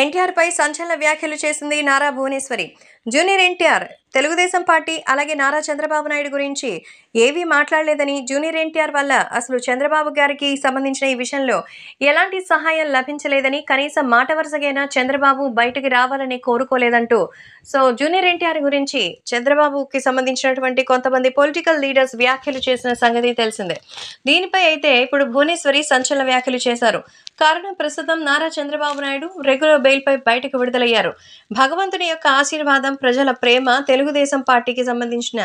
ఎన్టీఆర్పై సంచలన వ్యాఖ్యలు చేసింది Nara Bhuvaneswari junior NTR Telugu Desam party అలాగే నారా చంద్రబాబు నాయుడు గురించి ఏవీ మాట్లాడలేదని జూనియర్ ఎన్టీఆర్ వల్ల అసలు చంద్రబాబు గారికి సంబంధించిన ఈ విషయంలో ఎలాంటి సహాయం లభించలేదని కనీసం మాట వరుసగైనా చంద్రబాబు బయటకు రావాలని కోరుకోలేదంటూ సో జూనియర్ ఎన్టీఆర్ గురించి చంద్రబాబుకి సంబంధించినటువంటి కొంతమంది పొలిటికల్ లీడర్స్ వ్యాఖ్యలు చేసిన సంగతి తెలిసిందే దీనిపై అయితే ఇప్పుడు భువనేశ్వరి సంచలన వ్యాఖ్యలు చేశారు కారణం ప్రస్తుతం నారా చంద్రబాబు నాయుడు రెగ్యులర్ బెయిల్పై బయటకు విడుదలయ్యారు భగవంతుని యొక్క ఆశీర్వాదం ప్రజల ప్రేమ తెలుగుదేశం పార్టీకి సంబంధించిన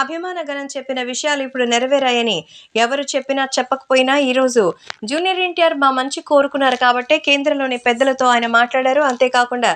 అభిమాన గణం చెప్పిన విషయాలు ఇప్పుడు నెరవేరాయని ఎవరు చెప్పినా చెప్పకపోయినా ఈరోజు జూనియర్ ఎన్టీఆర్ మా మంచి కోరుకున్నారు కాబట్టే కేంద్రంలోని పెద్దలతో ఆయన మాట్లాడారు అంతేకాకుండా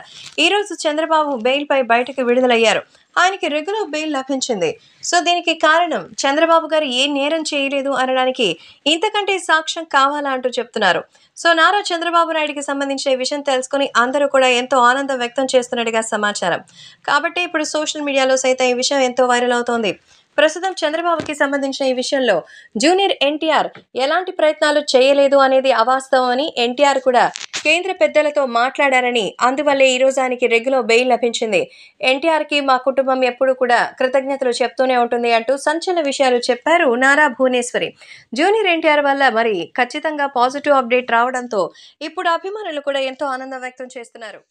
ఈరోజు చంద్రబాబు బెయిల్పై బయటకు విడుదలయ్యారు ఆయనకి రెగ్యులర్ బెయిల్ లభించింది సో దీనికి కారణం చంద్రబాబు గారు ఏ నేరం చేయలేదు అనడానికి ఇంతకంటే సాక్ష్యం కావాలా అంటూ చెప్తున్నారు సో నారా చంద్రబాబు నాయుడికి సంబంధించిన విషయం తెలుసుకుని అందరూ కూడా ఎంతో ఆనందం వ్యక్తం చేస్తున్నట్టుగా సమాచారం కాబట్టి ఇప్పుడు సోషల్ మీడియాలో సైతం ఈ విషయం ఎంతో వైరల్ అవుతోంది ప్రస్తుతం చంద్రబాబుకి సంబంధించిన ఈ విషయంలో జూనియర్ ఎన్టీఆర్ ఎలాంటి ప్రయత్నాలు చేయలేదు అనేది అవాస్తవం అని ఎన్టీఆర్ కూడా కేంద్ర పెద్దలతో మాట్లాడారని అందువల్లే ఈ రోజానికి రెగ్యులర్ బెయిల్ లభించింది ఎన్టీఆర్కి మా కుటుంబం ఎప్పుడు కూడా కృతజ్ఞతలు చెప్తూనే ఉంటుంది అంటూ సంచలన విషయాలు చెప్పారు నారా భువనేశ్వరి జూనియర్ ఎన్టీఆర్ వల్ల మరి ఖచ్చితంగా పాజిటివ్ అప్డేట్ రావడంతో ఇప్పుడు అభిమానులు కూడా ఎంతో ఆనందం వ్యక్తం చేస్తున్నారు